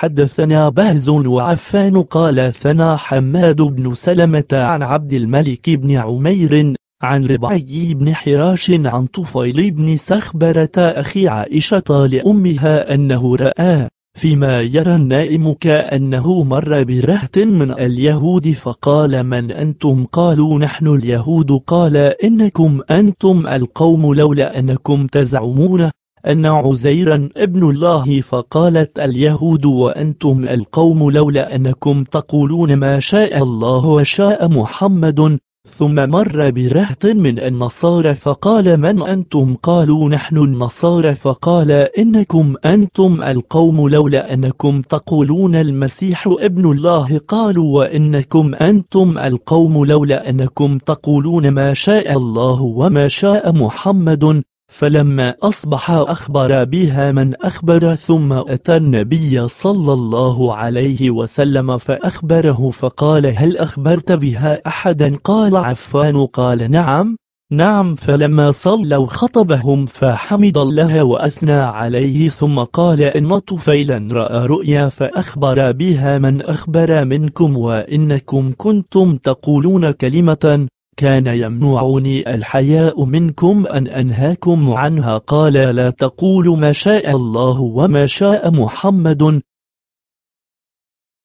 حدثنا بهز وعفان قال ثنا حماد بن سلمة عن عبد الملك بن عمير عن ربعي بن حراش عن طفيل بن سخبرة أخي عائشة لأمها أنه رأى فيما يرى النائم كأنه مر برهت من اليهود فقال من أنتم قالوا نحن اليهود قال إنكم أنتم القوم لولا أنكم تزعمون أن عزيرا ابن الله فقالت اليهود وأنتم القوم لولا أنكم تقولون ما شاء الله وشاء محمد ثم مر برهط من النصارى فقال من أنتم قالوا نحن النصارى فقال إنكم أنتم القوم لولا أنكم تقولون المسيح ابن الله قالوا وإنكم أنتم القوم لولا أنكم تقولون ما شاء الله وما شاء محمد فلما أصبح أخبر بها من أخبر ثم أتى النبي صلى الله عليه وسلم فأخبره فقال هل أخبرت بها أحدا قال عفان قال نعم نعم فلما صلوا خطبهم فحمد الله وأثنى عليه ثم قال إن طفيلا رأى رؤيا فأخبر بها من أخبر منكم وإنكم كنتم تقولون كلمة كان يمنعني الحياء منكم أن أنهاكم عنها قال لا تقول ما شاء الله وما شاء محمد